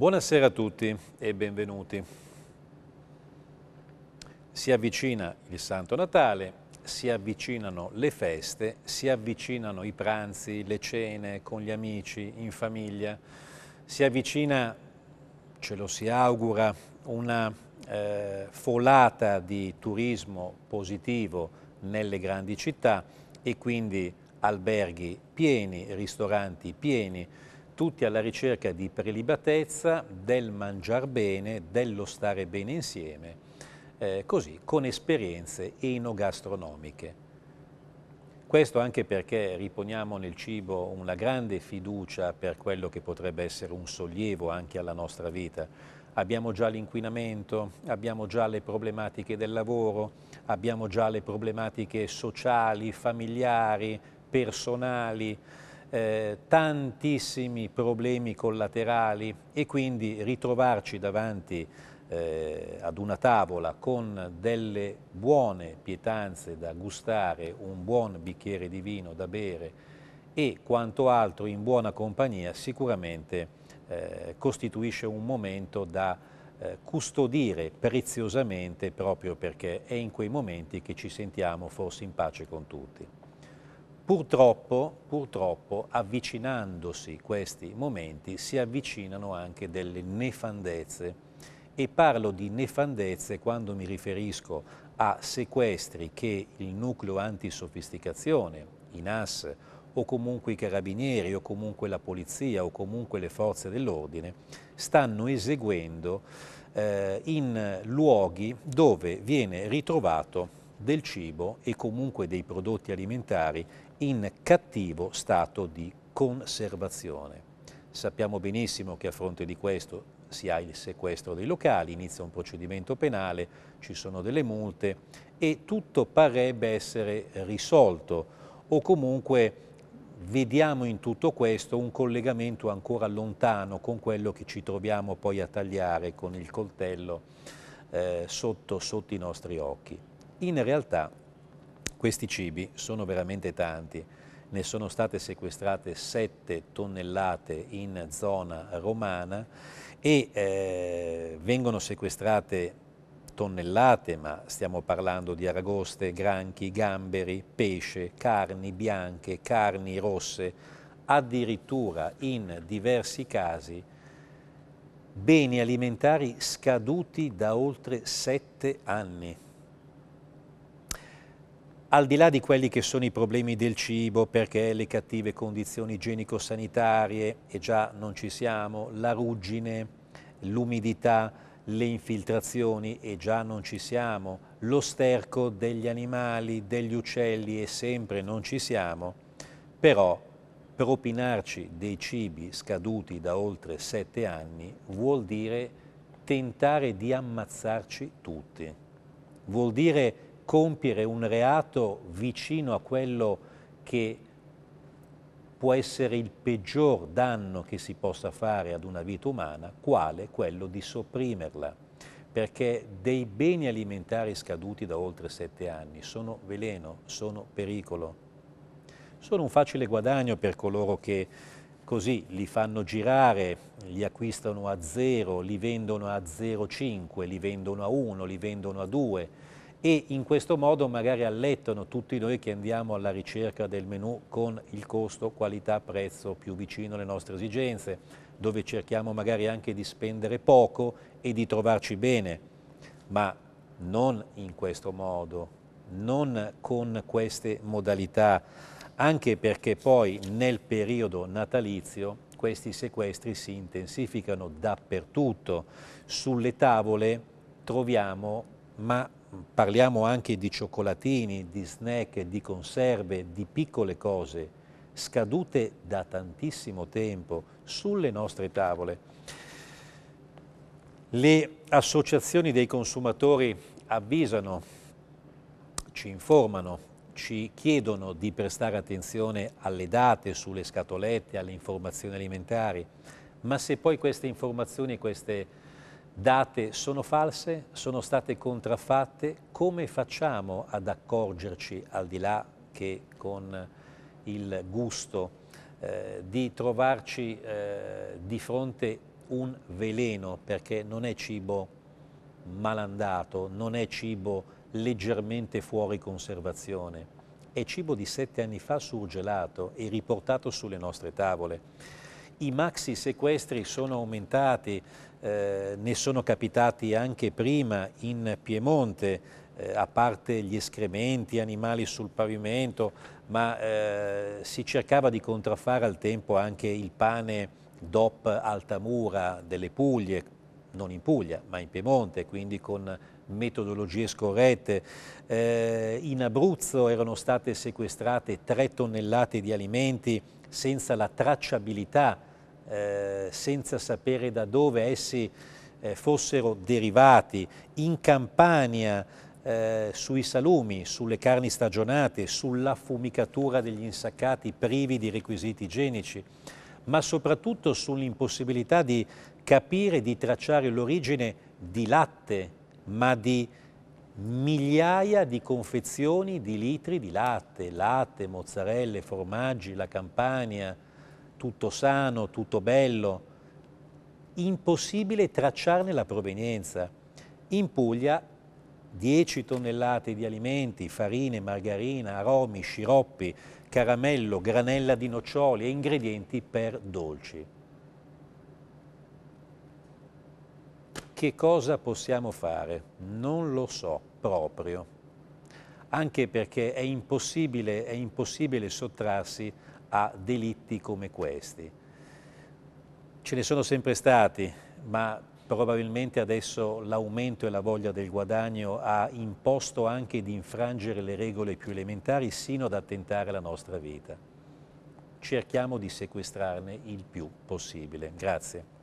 Buonasera a tutti e benvenuti. Si avvicina il Santo Natale, si avvicinano le feste, si avvicinano i pranzi, le cene con gli amici, in famiglia, si avvicina, ce lo si augura, una eh, folata di turismo positivo nelle grandi città e quindi alberghi pieni, ristoranti pieni, tutti alla ricerca di prelibatezza, del mangiar bene, dello stare bene insieme, eh, così con esperienze enogastronomiche. Questo anche perché riponiamo nel cibo una grande fiducia per quello che potrebbe essere un sollievo anche alla nostra vita. Abbiamo già l'inquinamento, abbiamo già le problematiche del lavoro, abbiamo già le problematiche sociali, familiari, personali, eh, tantissimi problemi collaterali e quindi ritrovarci davanti eh, ad una tavola con delle buone pietanze da gustare, un buon bicchiere di vino da bere e quanto altro in buona compagnia sicuramente eh, costituisce un momento da eh, custodire preziosamente proprio perché è in quei momenti che ci sentiamo forse in pace con tutti. Purtroppo, purtroppo, avvicinandosi questi momenti, si avvicinano anche delle nefandezze e parlo di nefandezze quando mi riferisco a sequestri che il nucleo antisofisticazione, i NAS, o comunque i carabinieri, o comunque la polizia, o comunque le forze dell'ordine, stanno eseguendo eh, in luoghi dove viene ritrovato del cibo e comunque dei prodotti alimentari in cattivo stato di conservazione. Sappiamo benissimo che a fronte di questo si ha il sequestro dei locali, inizia un procedimento penale, ci sono delle multe e tutto parrebbe essere risolto o comunque vediamo in tutto questo un collegamento ancora lontano con quello che ci troviamo poi a tagliare con il coltello eh, sotto, sotto i nostri occhi. In realtà questi cibi sono veramente tanti, ne sono state sequestrate 7 tonnellate in zona romana e eh, vengono sequestrate tonnellate, ma stiamo parlando di aragoste, granchi, gamberi, pesce, carni bianche, carni rosse, addirittura in diversi casi beni alimentari scaduti da oltre 7 anni al di là di quelli che sono i problemi del cibo, perché le cattive condizioni igienico-sanitarie, e già non ci siamo, la ruggine, l'umidità, le infiltrazioni, e già non ci siamo, lo sterco degli animali, degli uccelli, e sempre non ci siamo, però propinarci dei cibi scaduti da oltre sette anni vuol dire tentare di ammazzarci tutti, vuol dire compiere un reato vicino a quello che può essere il peggior danno che si possa fare ad una vita umana, quale quello di sopprimerla, perché dei beni alimentari scaduti da oltre sette anni sono veleno, sono pericolo, sono un facile guadagno per coloro che così li fanno girare, li acquistano a zero, li vendono a 0,5, li vendono a 1, li vendono a 2, e in questo modo magari allettano tutti noi che andiamo alla ricerca del menù con il costo qualità-prezzo più vicino alle nostre esigenze, dove cerchiamo magari anche di spendere poco e di trovarci bene, ma non in questo modo, non con queste modalità, anche perché poi nel periodo natalizio questi sequestri si intensificano dappertutto, sulle tavole troviamo ma parliamo anche di cioccolatini, di snack, di conserve, di piccole cose scadute da tantissimo tempo sulle nostre tavole. Le associazioni dei consumatori avvisano, ci informano, ci chiedono di prestare attenzione alle date sulle scatolette, alle informazioni alimentari, ma se poi queste informazioni, queste date sono false, sono state contraffatte, come facciamo ad accorgerci al di là che con il gusto eh, di trovarci eh, di fronte un veleno perché non è cibo malandato, non è cibo leggermente fuori conservazione, è cibo di sette anni fa surgelato e riportato sulle nostre tavole i maxi sequestri sono aumentati, eh, ne sono capitati anche prima in Piemonte, eh, a parte gli escrementi, animali sul pavimento, ma eh, si cercava di contraffare al tempo anche il pane DOP Altamura delle Puglie, non in Puglia ma in Piemonte, quindi con metodologie scorrette. Eh, in Abruzzo erano state sequestrate 3 tonnellate di alimenti senza la tracciabilità eh, senza sapere da dove essi eh, fossero derivati, in Campania eh, sui salumi, sulle carni stagionate, sull'affumicatura degli insaccati privi di requisiti igienici, ma soprattutto sull'impossibilità di capire, e di tracciare l'origine di latte, ma di migliaia di confezioni di litri di latte, latte, mozzarelle, formaggi, la campagna, tutto sano, tutto bello. Impossibile tracciarne la provenienza. In Puglia 10 tonnellate di alimenti, farine, margarina, aromi, sciroppi, caramello, granella di noccioli e ingredienti per dolci. Che cosa possiamo fare? Non lo so proprio, anche perché è impossibile, è impossibile sottrarsi a delitti come questi. Ce ne sono sempre stati, ma probabilmente adesso l'aumento e la voglia del guadagno ha imposto anche di infrangere le regole più elementari sino ad attentare la nostra vita. Cerchiamo di sequestrarne il più possibile. Grazie.